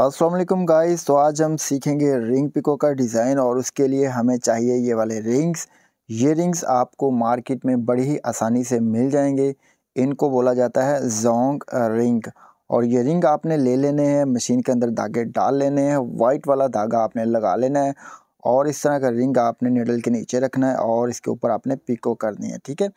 Aslam guys तो आज हम सीखेंगे रिंग पिको का डिज़ाइन और उसके लिए हमें चाहिए ये वाले रिंग्स ये रिंग्स आपको मार्केट में बड़ी ही आसानी से मिल जाएंगे इनको बोला जाता है जोंग रिंग और ये रिंग आपने ले लेने हैं मशीन के अंदर धागे डाल लेने हैं वाइट वाला धागा आपने लगा लेना है और इस तरह का रिंग आपने नीडल के नीचे रखना है और इसके ऊपर आपने पिको करनी है ठीक है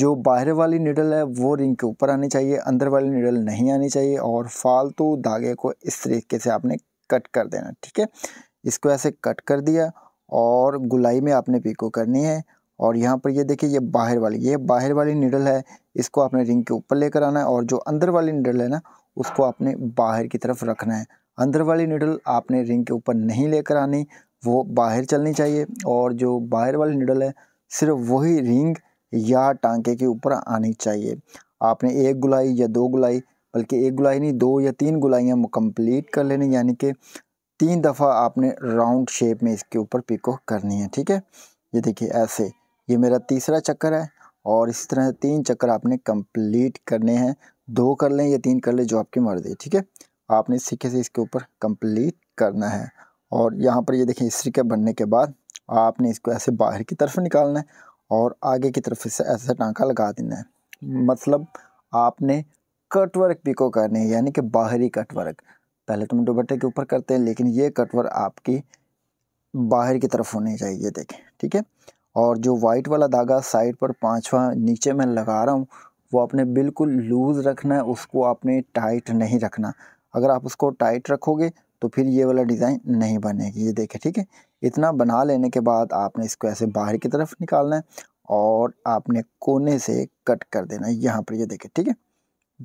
जो बाहर वाली निडल है वो रिंग के ऊपर आनी चाहिए अंदर वाली निडल नहीं आनी चाहिए और फालतू धागे को इस तरीके से आपने कट कर देना ठीक है इसको ऐसे कट कर दिया और गुलाई में आपने पीको करनी है और यहाँ पर ये देखिए ये बाहर वाली ये बाहर वाली निडल है इसको आपने रिंग के ऊपर लेकर आना है और जो अंदर वाली निडल है ना उसको आपने बाहर की तरफ रखना है अंदर वाली निडल आपने रिंग के ऊपर नहीं लेकर आनी वो बाहर चलनी चाहिए और जो बाहर वाली निडल है सिर्फ वही रिंग या टांके के ऊपर आनी चाहिए आपने एक गुलाई या दो गुलाई बल्कि एक गुलाई नहीं दो या तीन गुलाइयाँ कम्प्लीट कर लेनी यानी कि तीन दफ़ा आपने राउंड शेप में इसके ऊपर पिको करनी है ठीक है ये देखिए ऐसे ये मेरा तीसरा चक्कर है और इसी तरह तीन चक्कर आपने कंप्लीट करने हैं दो कर लें या तीन कर लें जो आपकी मर्जी ठीक है आपने सिक्के से इसके ऊपर कंप्लीट करना है और यहाँ पर ये देखिए इस तरीके बनने के बाद आपने इसको ऐसे बाहर की तरफ निकालना है और आगे की तरफ से ऐसा टाँका लगा देना है मतलब आपने कटवर्क भी पिको करने है यानी कि बाहरी कटवर्क पहले तो हम दुपट्टे के ऊपर करते हैं लेकिन ये कटवर्क आपकी बाहर की तरफ होनी चाहिए देखें ठीक है और जो वाइट वाला धागा साइड पर पाँचवा नीचे मैं लगा रहा हूँ वो आपने बिल्कुल लूज़ रखना है उसको आपने टाइट नहीं रखना अगर आप उसको टाइट रखोगे तो फिर ये वाला डिज़ाइन नहीं बनेगी ये देखें ठीक है इतना बना लेने के बाद आपने इसको ऐसे बाहर की तरफ निकालना है और आपने कोने से कट कर देना है यहाँ पर ये देखे ठीक है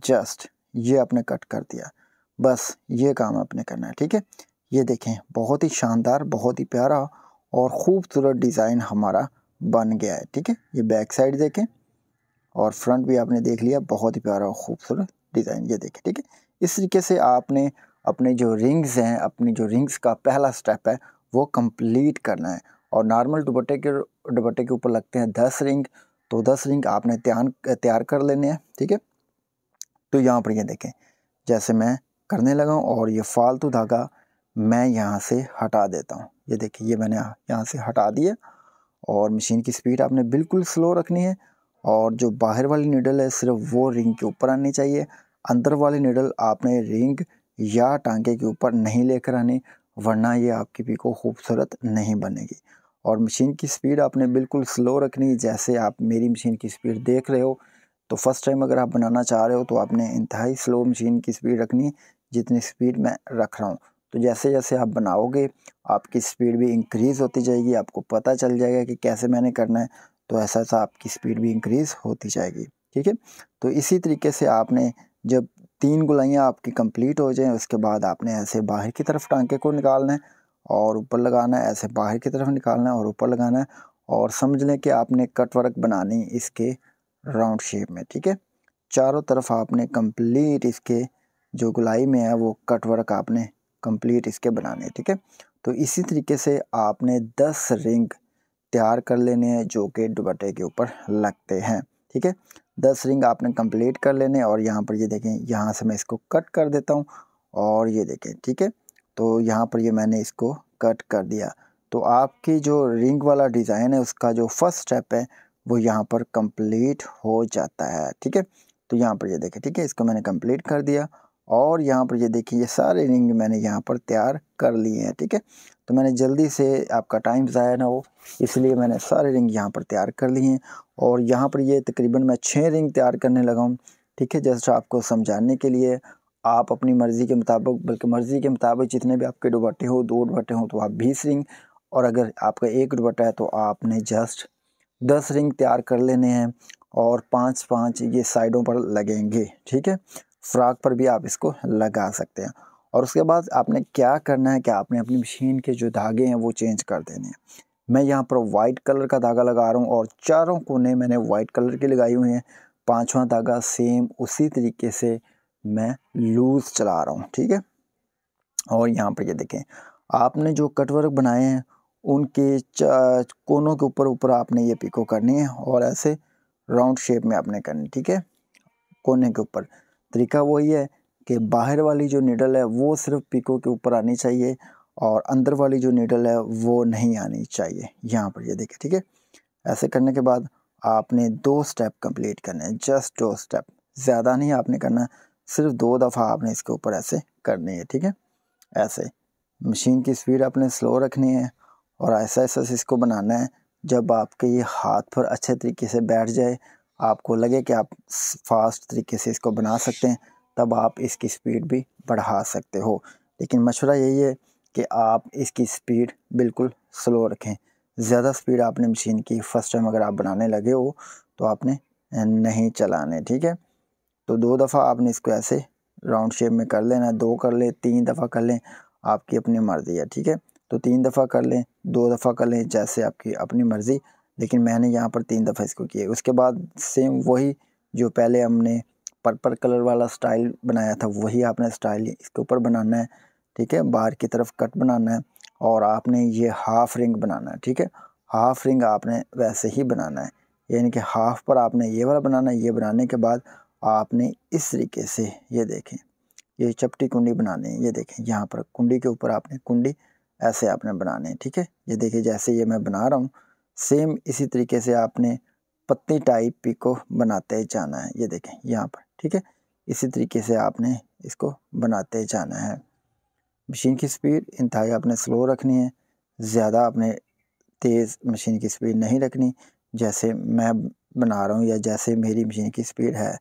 जस्ट ये आपने कट कर दिया बस ये काम आपने करना है ठीक है ये देखें बहुत ही शानदार बहुत ही प्यारा और ख़ूबसूरत डिज़ाइन हमारा बन गया है ठीक है ये बैक साइड देखें और फ्रंट भी आपने देख लिया बहुत ही प्यारा और ख़ूबसूरत डिज़ाइन ये देखें ठीक है इस तरीके से आपने अपने जो रिंग्स हैं अपनी जो रिंग्स का पहला स्टेप है वो कंप्लीट करना है और नॉर्मल दुपट्टे के दुपट्टे के ऊपर लगते हैं दस रिंग तो दस रिंग आपने तैयार तैयार कर लेने हैं ठीक है तो यहाँ पर ये देखें जैसे मैं करने लगा और ये फालतू धागा मैं यहाँ से हटा देता हूँ ये देखिए ये मैंने यहाँ से हटा दिया और मशीन की स्पीड आपने बिल्कुल स्लो रखनी है और जो बाहर वाली नीडल है सिर्फ वो रिंग के ऊपर आनी चाहिए अंदर वाली नीडल आपने रिंग या टांके के ऊपर नहीं लेकर आनी वरना ये आपकी पीको खूबसूरत नहीं बनेगी और मशीन की स्पीड आपने बिल्कुल स्लो रखनी जैसे आप मेरी मशीन की स्पीड देख रहे हो तो फ़र्स्ट टाइम अगर आप बनाना चाह रहे हो तो आपने इंतहाई स्लो मशीन की स्पीड रखनी जितनी स्पीड मैं रख रहा हूँ तो जैसे जैसे आप बनाओगे आपकी स्पीड भी इंक्रीज़ होती जाएगी आपको पता चल जाएगा कि कैसे मैंने करना है तो ऐसा ऐसा आपकी स्पीड भी इंक्रीज़ होती जाएगी ठीक है तो इसी तरीके से आपने जब तीन गुलाइयाँ आपकी कंप्लीट हो जाएं उसके बाद आपने ऐसे बाहर की तरफ टांके को निकालना है और ऊपर लगाना है ऐसे बाहर की तरफ निकालना है और ऊपर लगाना है और समझ लें कि आपने कट वर्क बनानी इसके राउंड शेप में ठीक है चारों तरफ आपने कंप्लीट इसके जो गुलाई में है वो कट वर्क आपने कंप्लीट इसके बनाने ठीक है तो इसी तरीके से आपने दस रिंग तैयार कर लेने हैं जो कि दुपट्टे के ऊपर लगते हैं ठीक है दस रिंग आपने कंप्लीट कर लेने और यहाँ पर ये देखें यहाँ से मैं इसको कट कर देता हूँ और ये देखें ठीक है तो यहाँ पर ये मैंने इसको कट कर दिया तो आपकी जो रिंग वाला डिज़ाइन है उसका जो फर्स्ट स्टेप है वो यहाँ पर कंप्लीट हो जाता है ठीक है तो यहाँ पर ये देखें ठीक है इसको मैंने कंप्लीट कर दिया और यहाँ पर ये देखिए ये सारे रिंग मैंने यहाँ पर तैयार कर लिए हैं ठीक है तो मैंने जल्दी से आपका टाइम ज़ाया ना हो इसलिए मैंने सारे रिंग यहाँ पर तैयार कर लिए हैं और यहाँ पर ये तकरीबन मैं छः रिंग तैयार करने लगा हूँ ठीक है जस्ट आपको समझाने के लिए आप अपनी मर्ज़ी के मुताबिक बल्कि मर्ज़ी के मुताबिक जितने भी आपके दुबट्टे हो दो दुबट्टे हों तो आप बीस रिंग और अगर आपका एक दुबट्टा है तो आपने जस्ट दस रिंग तैयार कर लेने हैं और पाँच पाँच ये साइडों पर लगेंगे ठीक है फ्रॉक पर भी आप इसको लगा सकते हैं और उसके बाद आपने क्या करना है कि आपने अपनी मशीन के जो धागे हैं वो चेंज कर देने हैं मैं यहाँ पर वाइट कलर का धागा लगा रहा हूँ और चारों कोने मैंने वाइट कलर के लगाए हुए हैं पांचवा धागा सेम उसी तरीके से मैं लूज़ चला रहा हूँ ठीक है और यहाँ पर ये देखें आपने जो कटवर्क बनाए हैं उनके कोनों के ऊपर ऊपर आपने ये पिको करनी है और ऐसे राउंड शेप में आपने करनी ठीक है कोने के ऊपर तरीका वही है कि बाहर वाली जो नीडल है वो सिर्फ पिको के ऊपर आनी चाहिए और अंदर वाली जो नीडल है वो नहीं आनी चाहिए यहाँ पर ये देखिए ठीक है ऐसे करने के बाद आपने दो स्टेप कंप्लीट करने हैं जस्ट दो स्टेप ज़्यादा नहीं आपने करना सिर्फ दो दफ़ा आपने इसके ऊपर ऐसे करने हैं ठीक है ऐसे मशीन की स्पीड आपने स्लो रखनी है और ऐसा ऐसा इसको बनाना है जब आपके ये हाथ पर अच्छे तरीके से बैठ जाए आपको लगे कि आप फास्ट तरीके से इसको बना सकते हैं तब आप इसकी स्पीड भी बढ़ा सकते हो लेकिन मशवरा यही है कि आप इसकी स्पीड बिल्कुल स्लो रखें ज़्यादा स्पीड आपने मशीन की फ़र्स्ट टाइम अगर आप बनाने लगे हो तो आपने नहीं चलाने ठीक है तो दो दफ़ा आपने इसको ऐसे राउंड शेप में कर लेना दो कर लें तीन दफ़ा कर लें आपकी अपनी मर्ज़ी है ठीक है तो तीन दफ़ा कर लें दो दफ़ा कर लें जैसे आपकी अपनी मर्ज़ी लेकिन मैंने यहाँ पर तीन दफ़ा इसको किया उसके बाद सेम वही जो पहले हमने पर्पल कलर वाला स्टाइल बनाया था वही आपने स्टाइल इसके ऊपर बनाना है ठीक है बाहर की तरफ कट बनाना है और आपने ये हाफ रिंग बनाना है ठीक है हाफ रिंग आपने वैसे ही बनाना है यानी कि हाफ पर आपने ये वाला बनाना है ये बनाने के बाद आपने इस तरीके से ये देखें ये चपटी कुंडी बनानी है ये देखें यहाँ पर कुंडी के ऊपर आपने कुंडी ऐसे आपने बनाने है ठीक है ये देखिए जैसे ये मैं बना रहा हूँ सेम इसी तरीके से आपने पत्नी टाइप को बनाते जाना है ये देखें यहाँ पर ठीक है इसी तरीके से आपने इसको बनाते जाना है मशीन की स्पीड इंतहाई आपने स्लो रखनी है ज़्यादा आपने तेज़ मशीन की स्पीड नहीं रखनी जैसे मैं बना रहा हूँ या जैसे मेरी मशीन की स्पीड है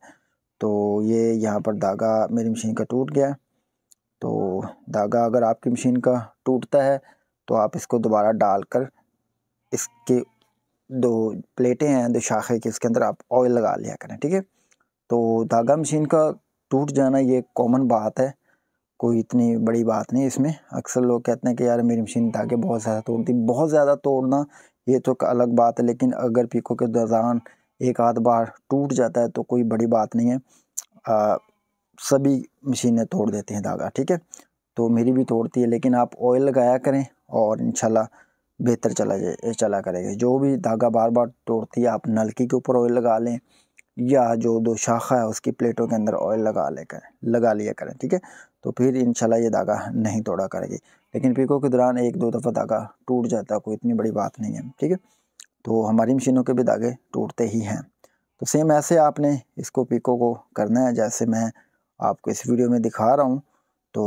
तो ये यहाँ पर धागा मेरी मशीन का टूट गया तो धागा अगर आपकी मशीन का टूटता है तो आप इसको दोबारा डाल कर इसके दो प्लेटें हैं दो शाखे के इसके अंदर आप ऑयल लगा लिया करें ठीक है तो धागा मशीन का टूट जाना ये कॉमन बात है कोई इतनी बड़ी बात नहीं इसमें अक्सर लोग कहते हैं कि यार मेरी मशीन धागे बहुत ज़्यादा तोड़ती बहुत ज़्यादा तोड़ना ये तो अलग बात है लेकिन अगर पीको के दौरान एक आध बार टूट जाता है तो कोई बड़ी बात नहीं है आ, सभी मशीनें तोड़ देती हैं धागा ठीक है तो मेरी भी तोड़ती है लेकिन आप ऑयल लगाया करें और इंशाल्लाह बेहतर चला जाए चला करेगा जो भी धागा बार बार तोड़ती है आप नलकी के ऊपर ऑयल लगा लें या जो दो शाखा है उसकी प्लेटों के अंदर ऑयल लगा ले करें लगा लिया करें ठीक है तो फिर इंशाल्लाह ये धागा नहीं तोड़ा करेगी लेकिन पीको के दौरान एक दो दफ़ा धागा टूट जाता है कोई इतनी बड़ी बात नहीं है ठीक है तो हमारी मशीनों के भी धागे टूटते ही हैं तो सेम ऐसे आपने इसको पीको को करना है जैसे मैं आपको इस वीडियो में दिखा रहा हूँ तो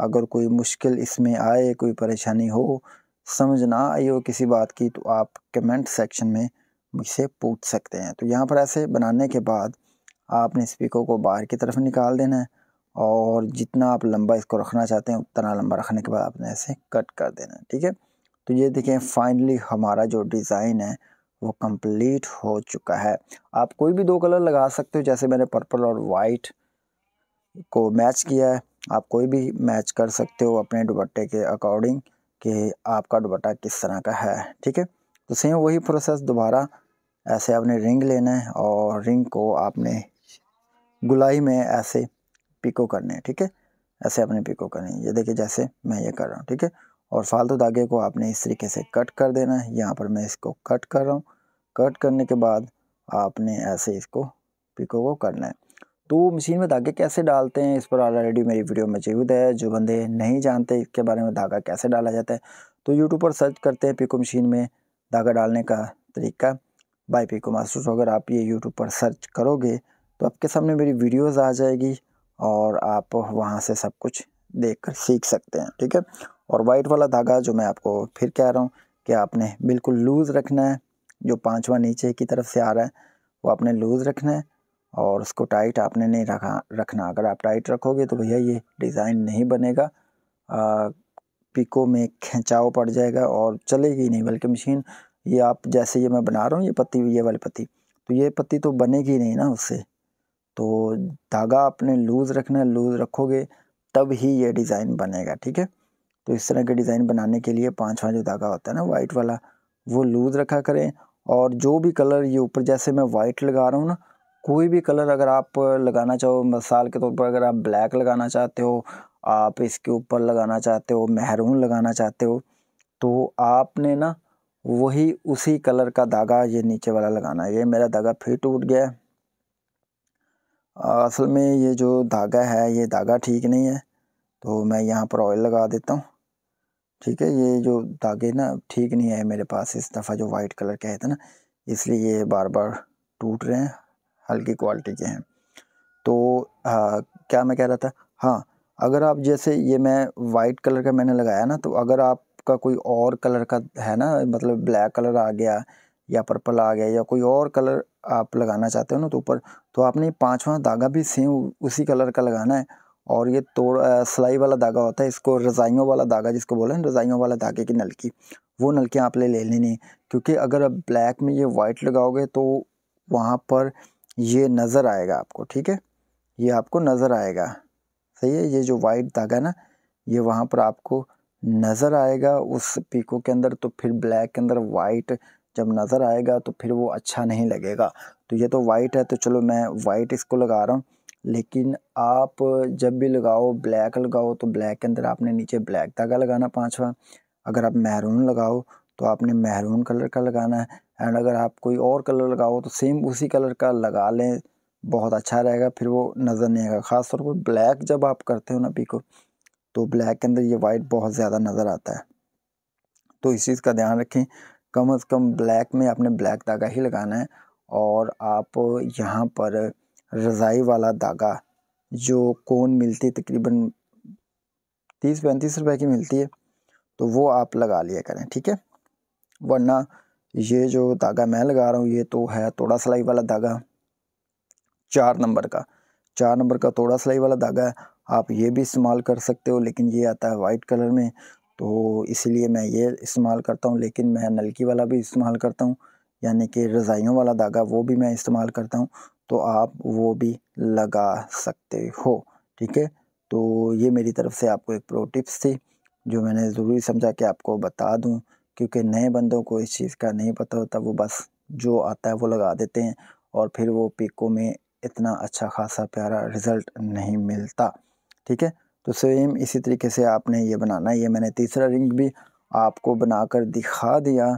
अगर कोई मुश्किल इसमें आए कोई परेशानी हो समझ ना आई हो किसी बात की तो आप कमेंट सेक्शन में मुझसे पूछ सकते हैं तो यहाँ पर ऐसे बनाने के बाद आपने स्पीकर को बाहर की तरफ निकाल देना है और जितना आप लंबा इसको रखना चाहते हैं उतना लंबा रखने के बाद आपने ऐसे कट कर देना है ठीक है तो ये देखें फाइनली हमारा जो डिज़ाइन है वो कंप्लीट हो चुका है आप कोई भी दो कलर लगा सकते हो जैसे मैंने पर्पल और वाइट को मैच किया है आप कोई भी मैच कर सकते हो अपने दुपट्टे के अकॉर्डिंग कि आपका दुपट्टा किस तरह का है ठीक है तो सेम वही प्रोसेस दोबारा ऐसे आपने रिंग लेना है और रिंग को आपने गुलाई में ऐसे पिको करने हैं ठीक है ऐसे आपने पिको करने है ये देखिए जैसे मैं ये कर रहा हूँ ठीक है और फालतू धागे को आपने इस तरीके से कट कर देना है यहाँ पर मैं इसको कट कर रहा हूँ कट करने के बाद आपने ऐसे इसको पिको को करना है तो मशीन में धागे कैसे डालते हैं इस पर ऑलरेडी मेरी वीडियो मौजूद है जो बंदे नहीं जानते इसके बारे में धागा कैसे डाला जाता है तो यूट्यूब पर सर्च करते हैं पिको मशीन में धागा डालने का तरीका बाई पिको मास्टर्स अगर आप ये यूट्यूब पर सर्च करोगे तो आपके सामने मेरी वीडियोज़ आ जाएगी और आप वहाँ से सब कुछ देख कर सीख सकते हैं ठीक है और वाइट वाला धागा जो मैं आपको फिर कह रहा हूँ कि आपने बिल्कुल लूज़ रखना है जो पाँचवा नीचे की तरफ से आ रहा है वो आपने लूज़ रखना है और उसको टाइट आपने नहीं रखा रखना अगर आप टाइट रखोगे तो भैया ये डिज़ाइन नहीं बनेगा आ, पिको में खिंचाव पड़ जाएगा और चलेगी नहीं बल्कि मशीन ये आप जैसे ये मैं बना रहा हूँ ये पत्ती ये वाली पत्ती तो ये पत्ती तो बनेगी नहीं ना उससे तो धागा आपने लूज़ रखना है लूज़ रखोगे तब ही ये डिज़ाइन बनेगा ठीक है तो इस तरह के डिज़ाइन बनाने के लिए पाँचवा जो धागा होता है ना वाइट वाला वो लूज़ रखा करें और जो भी कलर ये ऊपर जैसे मैं वाइट लगा रहा हूँ ना कोई भी कलर अगर आप लगाना चाहो मिसाल के तौर पर अगर आप ब्लैक लगाना चाहते हो आप इसके ऊपर लगाना चाहते हो महरून लगाना चाहते हो तो आपने ना वही उसी कलर का धागा ये नीचे वाला लगाना है ये मेरा धागा फिर टूट गया है असल में ये जो धागा है ये धागा ठीक नहीं है तो मैं यहाँ पर ऑयल लगा देता हूँ ठीक है ये जो धागे ना ठीक नहीं है मेरे पास इस दफ़ा जो वाइट कलर के आए थे ना इसलिए ये बार बार टूट रहे हैं हल्की क्वालिटी के हैं तो आ, क्या मैं कह रहा था हाँ अगर आप जैसे ये मैं वाइट कलर का मैंने लगाया ना तो अगर आपका कोई और कलर का है ना मतलब ब्लैक कलर आ गया या पर्पल आ गया या कोई और कलर आप लगाना चाहते हो ना तो ऊपर तो आपने पाँचवा धागा भी सेम उसी कलर का लगाना है और ये तोड़ सिलाई वाला धागा होता है इसको रजाइयों वाला धागा जिसको बोले ना रजाइयों वाला धागे की नलकी वो नलकियाँ आप ले लेनी क्योंकि अगर आप ब्लैक में ये वाइट लगाओगे तो वहाँ पर ये नज़र आएगा आपको ठीक है ये आपको नज़र आएगा सही है ये जो वाइट धागा ना ये वहाँ पर आपको नज़र आएगा उस पीको के अंदर तो फिर ब्लैक के अंदर वाइट जब नज़र आएगा तो फिर वो अच्छा नहीं लगेगा तो ये तो वाइट है तो चलो मैं वाइट इसको लगा रहा हूँ लेकिन आप जब भी लगाओ ब्लैक लगाओ तो ब्लैक के अंदर आपने नीचे ब्लैक धागा लगाना पाँचवा अगर आप मैरून लगाओ तो आपने महरून कलर का लगाना है एंड अगर आप कोई और कलर लगाओ तो सेम उसी कलर का लगा लें बहुत अच्छा रहेगा फिर वो नज़र नहीं आएगा ख़ास तौर पर ब्लैक जब आप करते हो ना पीको तो ब्लैक के अंदर ये वाइट बहुत ज़्यादा नज़र आता है तो इस चीज़ का ध्यान रखें कम अज़ कम ब्लैक में आपने ब्लैक धागा ही लगाना है और आप यहाँ पर रज़ाई वाला धागा जो कोन मिलती है तकरीबन तीस पैंतीस रुपए की मिलती है तो वो आप लगा लिया करें ठीक है वरना ये जो धागा मैं लगा रहा हूँ ये तो है थोड़ा सिलाई वाला धागा चार नंबर का चार नंबर का थोड़ा सिलाई वाला धागा है आप ये भी इस्तेमाल कर सकते हो लेकिन ये आता है वाइट कलर में तो इसलिए मैं ये इस्तेमाल करता हूँ लेकिन मैं नलकी वाला भी इस्तेमाल करता हूँ यानी कि रज़ाइयों वाला धागा वो भी मैं इस्तेमाल करता हूँ तो आप वो भी लगा सकते हो ठीक है तो ये मेरी तरफ से आपको एक प्रो टिप्स थी जो मैंने ज़रूरी समझा कि आपको बता दूँ क्योंकि नए बंदों को इस चीज़ का नहीं पता होता वो बस जो आता है वो लगा देते हैं और फिर वो पिको में इतना अच्छा खासा प्यारा रिज़ल्ट नहीं मिलता ठीक है तो सेम इसी तरीके से आपने ये बनाना है ये मैंने तीसरा रिंग भी आपको बनाकर दिखा दिया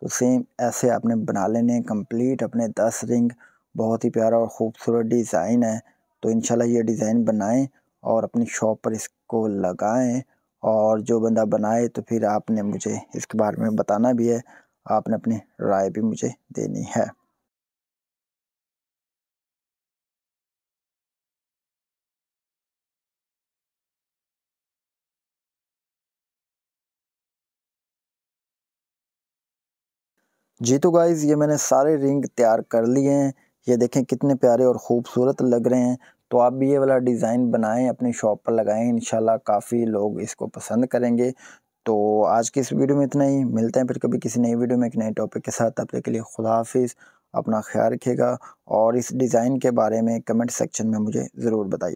तो सेम ऐसे आपने बना लेने कंप्लीट अपने दस रिंग बहुत ही प्यारा और ख़ूबसूरत डिज़ाइन है तो इन ये डिज़ाइन बनाएं और अपनी शॉप पर इसको लगाएं और जो बंदा बनाए तो फिर आपने मुझे इसके बारे में बताना भी है आपने अपनी राय भी मुझे देनी है जी तो गाइज़ ये मैंने सारे रिंग तैयार कर लिए हैं ये देखें कितने प्यारे और ख़ूबसूरत लग रहे हैं तो आप भी ये वाला डिज़ाइन बनाएं अपनी शॉप पर लगाएं इन काफ़ी लोग इसको पसंद करेंगे तो आज की इस वीडियो में इतना ही मिलते हैं फिर कभी किसी नई वीडियो में एक नए टॉपिक के साथ अपने के लिए खुदा हाफिज़ अपना ख्याल रखेगा और इस डिज़ाइन के बारे में कमेंट सेक्शन में मुझे ज़रूर बताइए